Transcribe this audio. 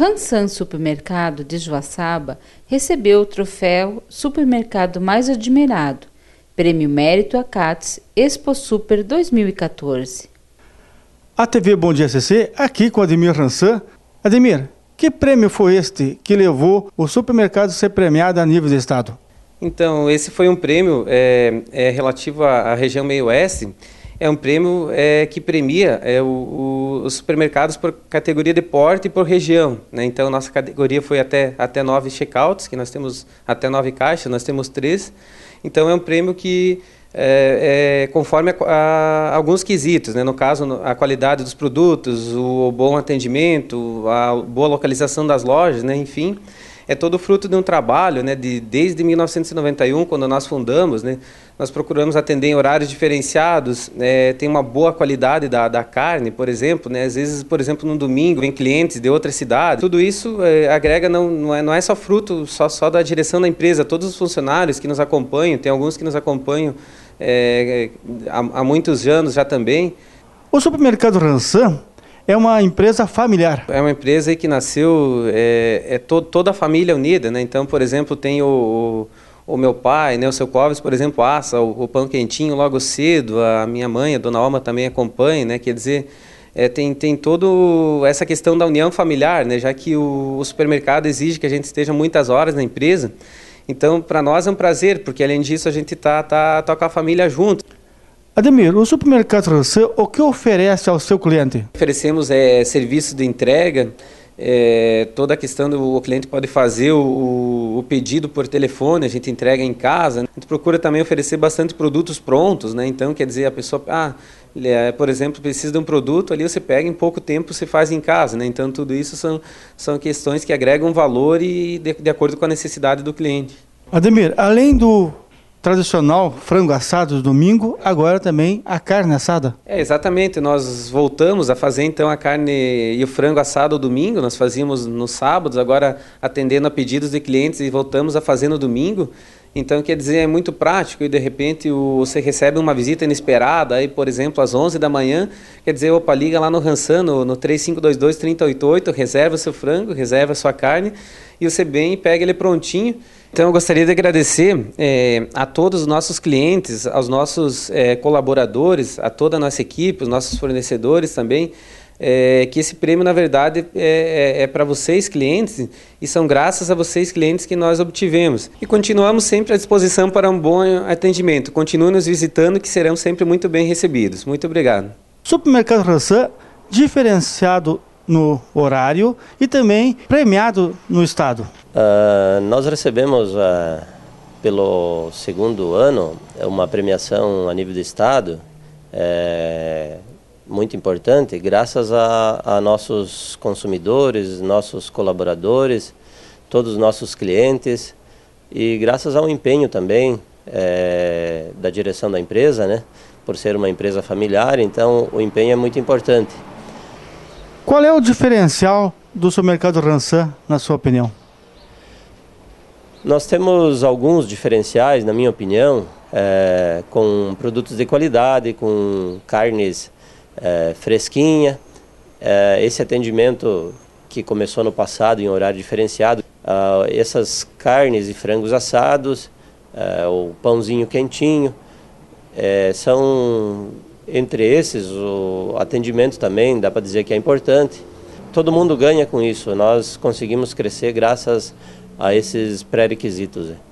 Hansan Supermercado de Joaçaba recebeu o troféu Supermercado Mais Admirado, Prêmio Mérito ACATS Expo Super 2014. A TV Bom Dia CC, aqui com Ademir Hansan. Ademir, que prêmio foi este que levou o supermercado a ser premiado a nível de estado? Então, esse foi um prêmio é, é relativo à, à região meio-oeste, é um prêmio é, que premia é, o, o, os supermercados por categoria de porte e por região. Né? Então, nossa categoria foi até, até nove checkouts, que nós temos até nove caixas, nós temos três. Então, é um prêmio que é, é, conforme a, a, alguns quesitos, né? no caso, a qualidade dos produtos, o, o bom atendimento, a boa localização das lojas, né? enfim é todo fruto de um trabalho, né, de, desde 1991, quando nós fundamos, né, nós procuramos atender em horários diferenciados, né, tem uma boa qualidade da, da carne, por exemplo, né, às vezes, por exemplo, no domingo, vem clientes de outra cidade, tudo isso é, agrega, não, não, é, não é só fruto só, só da direção da empresa, todos os funcionários que nos acompanham, tem alguns que nos acompanham é, é há, há muitos anos já também. O supermercado Ransan é uma empresa familiar. É uma empresa que nasceu, é, é to, toda a família é unida, né? Então, por exemplo, tem o, o, o meu pai, né, o seu Clóvis, por exemplo, assa o, o, pão quentinho logo cedo, a minha mãe, a dona Alma também acompanha, né? Quer dizer, é, tem, tem toda essa questão da união familiar, né? Já que o, o supermercado exige que a gente esteja muitas horas na empresa. Então, para nós é um prazer, porque além disso a gente tá, tá, tá com a família junto. Ademir, o supermercado Ransan, o que oferece ao seu cliente? Oferecemos é, serviço de entrega, é, toda a questão do o cliente pode fazer o, o, pedido por telefone, a gente entrega em casa. Né? A gente procura também oferecer bastante produtos prontos, né? Então, quer dizer, a pessoa, ah, é, por exemplo, precisa de um produto, ali você pega em pouco tempo você faz em casa. Né? Então, tudo isso são, são questões que agregam valor e de, de acordo com a necessidade do cliente. Ademir, além do tradicional frango assado domingo, agora também a carne assada. É, exatamente. Nós voltamos a fazer então a carne e o frango assado domingo. Nós fazíamos nos sábados, agora atendendo a pedidos de clientes e voltamos a fazer no domingo. Então, quer dizer, é muito prático e de repente você recebe uma visita inesperada, aí, por exemplo, às 11 da manhã, quer dizer, opa, liga lá no Hansan, no, no 3522 388 reserva seu frango, reserva sua carne e você vem e pega ele prontinho. Então, eu gostaria de agradecer é, a todos os nossos clientes, aos nossos é, colaboradores, a toda a nossa equipe, os nossos fornecedores também, é, que esse prêmio, na verdade, é, é, é para vocês, clientes, e são graças a vocês, clientes, que nós obtivemos. E continuamos sempre à disposição para um bom atendimento. Continuem nos visitando, que serão sempre muito bem recebidos. Muito obrigado. Supermercado Rassan, diferenciado no horário e também premiado no estado. Uh, nós recebemos uh, pelo segundo ano uma premiação a nível do estado eh, muito importante, graças a, a nossos consumidores, nossos colaboradores, todos os nossos clientes e graças ao empenho também é, da direção da empresa, né? Por ser uma empresa familiar, então o empenho é muito importante. Qual é o diferencial do supermercado Ransan, na sua opinião? Nós temos alguns diferenciais, na minha opinião, é, com produtos de qualidade, com carnes é, fresquinha. É, esse atendimento que começou no passado em horário diferenciado, ah, essas carnes e frangos assados, é, o pãozinho quentinho, é, são entre esses o atendimento também dá para dizer que é importante. Todo mundo ganha com isso. Nós conseguimos crescer graças a esses pré-requisitos. Né?